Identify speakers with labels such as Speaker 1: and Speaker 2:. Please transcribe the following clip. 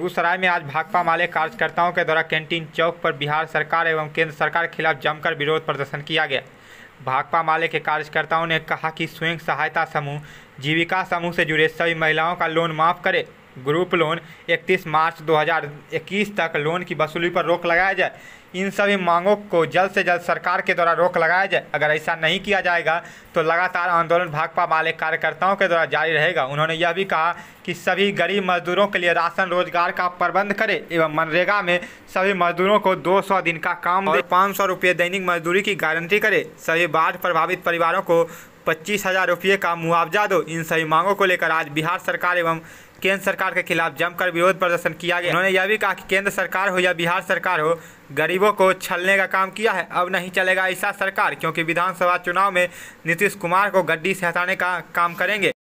Speaker 1: बेगूसराय में आज भाकपा माले कार्यकर्ताओं के द्वारा कैंटीन चौक पर बिहार सरकार एवं केंद्र सरकार के खिलाफ
Speaker 2: जमकर विरोध प्रदर्शन किया गया भाकपा माले के कार्यकर्ताओं ने कहा कि स्वयं सहायता समूह जीविका समूह से जुड़े सभी महिलाओं का लोन माफ करे ग्रुप लोन 31 मार्च 2021 तक लोन की वसूली पर रोक लगाया जाए इन सभी मांगों को जल्द से जल्द सरकार के द्वारा रोक लगाया जाए अगर ऐसा नहीं किया जाएगा तो लगातार आंदोलन भाकपा वाले कार्यकर्ताओं के द्वारा जारी रहेगा उन्होंने यह भी कहा कि सभी गरीब मजदूरों के लिए राशन रोजगार का प्रबंध करे एवं मनरेगा में सभी मजदूरों को 200 दिन का काम और पाँच सौ दैनिक मजदूरी की गारंटी करे सभी बाढ़ प्रभावित परिवारों को पच्चीस हजार रुपये का मुआवजा दो इन सभी मांगों को लेकर आज बिहार सरकार एवं केंद्र सरकार के खिलाफ जमकर विरोध प्रदर्शन किया गया उन्होंने यह भी कहा कि केंद्र सरकार हो या बिहार सरकार हो गरीबों को छलने का काम किया है
Speaker 1: अब नहीं चलेगा ऐसा सरकार क्योंकि विधानसभा चुनाव में नीतीश कुमार को गड्डी से हटाने का काम करेंगे